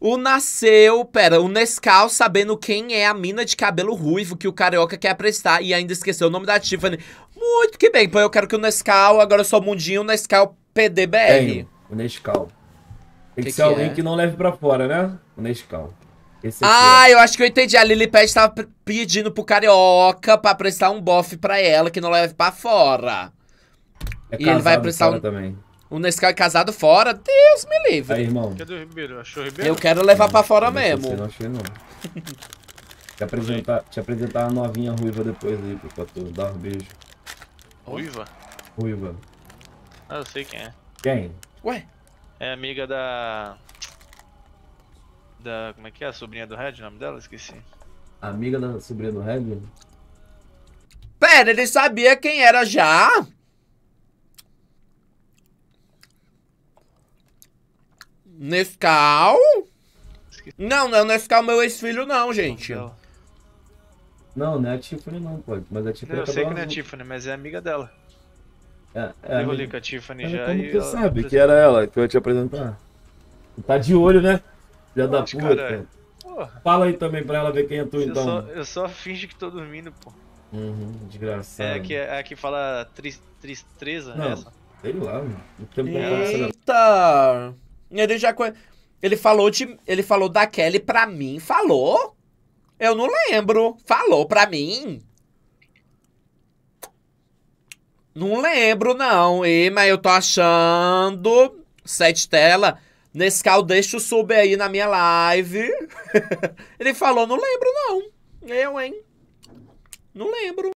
O nasceu, pera, o Nescau sabendo quem é a mina de cabelo ruivo que o carioca quer prestar e ainda esqueceu o nome da Tiffany. Muito que bem, pô, eu quero que o Nescau, agora eu sou mundinho, Nescau PDBR. Tenho, o Nescau. Tem que, que ser que alguém é? que não leve pra fora, né? O Nescau. Esse é ah, eu acho que eu entendi. A Lily Pet tava pedindo pro carioca pra prestar um bofe pra ela que não leve pra fora. É e ele vai prestar um... também. Um Nescau casado fora, Deus me livre. Aí, irmão. Cadê o Ribeiro? Achou o Ribeiro? Eu quero levar não, pra fora não mesmo. Você não achei, não. te, apresentar, te apresentar a novinha ruiva depois aí, pra tu dar um beijo. Ruiva? Ruiva. Ah, eu sei quem é. Quem? Ué? É amiga da... Da... Como é que é? A sobrinha do Red, o nome dela? Esqueci. Amiga da sobrinha do Red? Pera, ele sabia quem era já? Nescau? Não, não é o Nescau, meu ex-filho, não, gente. Não, não, é a Tiffany, não, pô. Mas a Tiffany. eu sei que não é a Tiffany, mas é amiga dela. É, é eu amiga. rolei com a Tiffany já. Como tu sabe que era ela que eu ia te apresentar? Tá de olho, né? Já da puta. Porra. Fala aí também pra ela ver quem é tu, então. eu só finge que tô dormindo, pô. Uhum, desgraçado. É a que, é a que fala tristeza, né? Sei lá, mano. Eita! Ele já ele falou de ele falou da Kelly pra mim, falou? Eu não lembro. Falou pra mim? Não lembro não. E, mas eu tô achando sete tela. Nescau, deixa o sub aí na minha live. ele falou, não lembro não. Eu, hein? Não lembro.